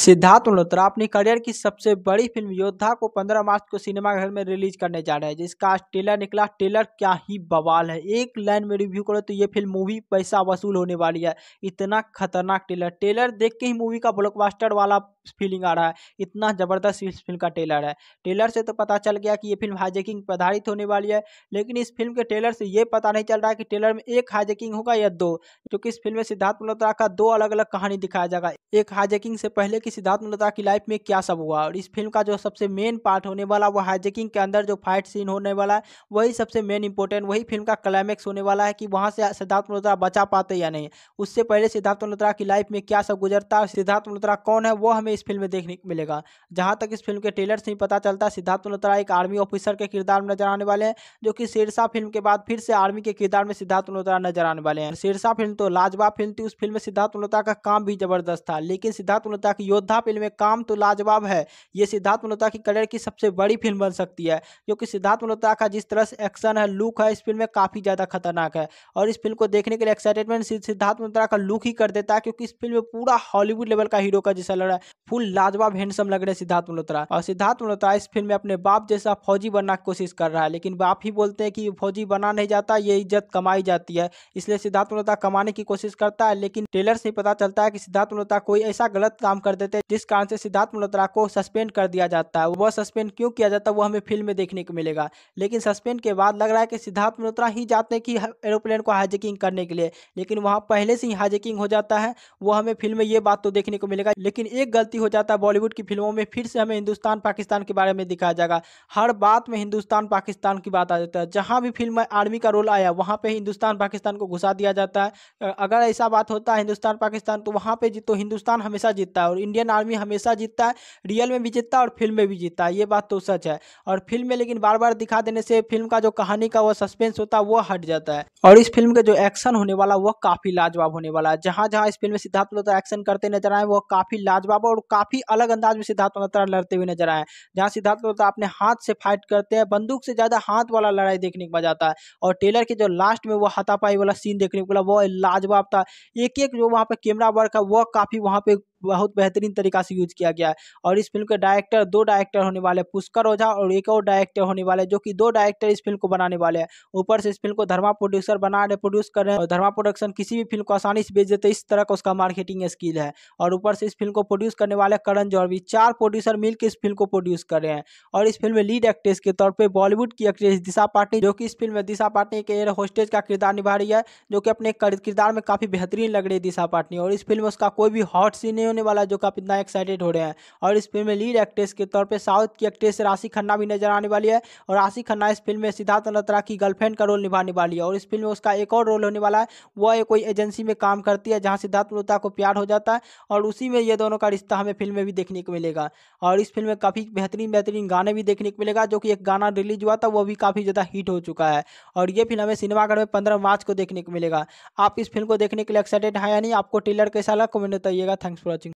सिद्धार्थ मल्होत्रा अपनी करियर की सबसे बड़ी फिल्म योद्धा को 15 मार्च को सिनेमाघर में रिलीज करने जा रहे हैं जिसका ट्रेलर निकला ट्रेलर क्या ही बवाल है एक लाइन में रिव्यू करो तो ये फिल्म मूवी पैसा वसूल होने वाली है इतना खतरनाक ट्रेलर ट्रेलर देख के ही मूवी का ब्लॉकबस्टर वाला फीलिंग आ रहा है इतना ज़बरदस्त इस फिल्म का टेलर है टेलर से तो पता चल गया कि ये फिल्म हाईजेकिंग पर आधारित होने वाली है लेकिन इस फिल्म के टेलर से ये पता नहीं चल रहा है कि टेलर में एक हाईजेकिंग होगा या दो क्योंकि इस फिल्म में सिद्धार्थ मल्होत्रा का दो अलग अलग कहानी दिखाया जाएगा एक हाईजेकिंग से पहले की सिद्धार्थ मल्होत्रा की लाइफ में क्या सब हुआ और इस फिल्म का जो सबसे मेन पार्ट होने वाला वो हाईजेकिंग के अंदर जो फाइट सीन होने वाला है वही सबसे मेन इंपॉर्टेंट वही फिल्म का क्लाइमैक्स होने वाला है कि वहाँ से सिद्धार्थ मल्होत्रा बचा पाते या नहीं उससे पहले सिद्धार्थ मल्होत्रा की लाइफ में क्या सब गुजरता है सिद्धार्थ मल्होत्रा कौन है वो हमें हमें इस फिल्म में देखने को मिलेगा जहाँ तक इस फिल्म के ट्रेलर से ही पता चलता है सिद्धार्थ मल्होत्रा एक आर्मी ऑफिसर के किरदार में नजर आने वाले हैं जो कि शेरशाह फिल्म के बाद फिर से आर्मी के किरदार में सिद्धार्थ मल्होत्रा नजर आने वाले हैं शेरशाह फिल्म तो लाजवाब फिल्म थी उस फिल्म में सिद्धार्थ मल्होत्रा का काम भी जबरदस्त था लेकिन सिद्धार्थ मल्होत्रा की योद्धा फिल्म में काम तो लाजवाब है ये सिद्धार्थ मल्होत्रा की करियर की सबसे बड़ी फिल्म बन सकती है क्योंकि सिद्धार्थ मल्होत्रा का जिस तरह से एक्शन है लुक है इस फिल्म में काफ़ी ज़्यादा खतरनाक है और इस फिल्म को देखने के लिए एक्साइटमेंट सिद्धार्थ मल्होत्रा का लुक ही कर देता है क्योंकि इस फिल्म में पूरा हॉलीवुड लेवल का हीरो का जैसा लड़ा है फुल लाजवाब हैंडसम लग रहे सिद्धार्थ मल्होत्रा और सिद्धार्थ मल्होत्रा इस फिल्म में अपने बाप जैसा फौजी बनना की कोशिश कर रहा है लेकिन बाप ही बोलते हैं कि फौजी बना नहीं जाता ये इज्जत कमाई जाती है इसलिए सिद्धार्थ मल्होत्रा कमाने की कोशिश करता है लेकिन ट्रेलर से पता चलता है कि सिद्धार्थ मल्होत्रा कोई ऐसा गलत काम कर देते हैं जिस कारण से सिद्धार्थ मल्होत्रा को सस्पेंड कर दिया जाता है वह सस्पेंड क्यों किया जाता है वो हमें फिल्म में देखने को मिलेगा लेकिन सस्पेंड के बाद लग रहा है कि सिद्धार्थ मल्होत्रा ही जाते हैं कि एरोप्लेन को हाईजेकिंग करने के लिए लेकिन वहाँ पहले से ही हाईजेकिंग हो जाता है वो हमें फिल्म में ये बात तो देखने को मिलेगा लेकिन एक गलती गलती हो जाता है बॉलीवुड की फिल्मों में फिर से हमें हिंदुस्तान पाकिस्तान के बारे में दिखाया जाएगा हर बात में हिंदुस्तान पाकिस्तान की बात आ जाता है जहाँ भी फिल्म में आर्मी का रोल आया वहाँ पर हिंदुस्तान पाकिस्तान को घुसा दिया जाता है अगर ऐसा बात होता है हिंदुस्तान पाकिस्तान तो वहाँ पर तो हिंदुस्तान हमेशा जीतता है और इंडियन आर्मी हमेशा जीतता है रियल में भी जीतता है और फिल्म में भी जीतता है ये बात तो सच है और फिल्म में लेकिन बार बार दिखा देने से फिल्म का जो कहानी का वो सस्पेंस होता है वो हट जाता है और इस फिल्म का जो एक्शन होने वाला वह काफ़ी लाजवाब होने वाला है जहाँ जहाँ इस फिल्म में सिद्धार्थ मल्होत्रा एक्शन करते नजर आए वो काफ़ी लाजवाब और काफ़ी अलग अंदाज में सिद्धार्थ मल्होत्रा लड़ते हुए नजर आए जहाँ सिद्धार्थ मल्होत्रा अपने हाथ से फाइट करते हैं बंदूक से ज़्यादा हाथ वाला लड़ाई देखने को मजा आता है और टेलर के जो लास्ट में वो हाथापाई वाला सीन देखने को मिला वो लाजवाब था एक एक जो वहाँ पर कैमरा वर्क है वह काफ़ी वहाँ पर बहुत बेहतरीन तरीका से यूज़ किया गया है और इस फिल्म के डायरेक्टर दो डायरेक्टर होने वाले पुष्कर ओझा और एक और डायरेक्टर होने वाले जो कि दो डायरेक्टर इस फिल्म को बनाने वाले हैं ऊपर से इस फिल्म को धर्मा प्रोड्यूसर बना रहे प्रोड्यूस कर रहे हैं और धर्मा प्रोडक्शन किसी भी फिल्म को आसानी से बेच देते इस तरह का उसका मार्केटिंग स्किल है और ऊपर से इस फिल्म को प्रोड्यूस करने वाले करण जौहर भी चार प्रोड्यूसर मिलकर इस फिल्म को प्रोड्यूस कर रहे हैं और इस फिल्म में लीड एक्ट्रेस के तौर पर बॉलीवुड की एक्ट्रेस दिशा पाटनी जो कि इस फिल्म में दिशा पाटनी एक एयर होस्टेज का किरदार निभा रही है जो कि अपने किरदार में काफ़ी बेहतरीन लग रही है दिशा पाटनी और इस फिल्म में उसका कोई भी हॉट सीन नहीं होने वाला जो काफ़ी इतना एक्साइटेड हो रहे हैं और इस फिल्म में लीड एक्ट्रेस के तौर पर साउथ की एक्ट्रेस राशि खन्ना भी नजर आने वाली है और राशि खन्ना इस फिल्म में सिद्धार्थ मल्होत्रा की गर्लफ्रेंड का रोल निभाने वाली है और इस फिल्म में उसका एक और रोल होने वाला है वह कोई एजेंसी में काम करती है जहाँ सिद्धार्थ मल्होत्रा को प्यार हो जाता है और उसी में ये दोनों का रिश्ता हमें फिल्म में भी देखने को मिलेगा और इस फिल्म में काफ़ी बेहतरीन बेहतरीन गाने भी देखने को मिलेगा जो कि एक गाना रिलीज हुआ था वो भी काफ़ी ज़्यादा हिट हो चुका है और ये फिल्म हमें सिनेमाघर में पंद्रह मार्च को देखने को मिलेगा आप इस फिल्म को देखने के लिए एक्साइटेड है या नहीं आपको ट्रेलर कैसा लगा कमेंट बताइएगा थैंक्स फॉर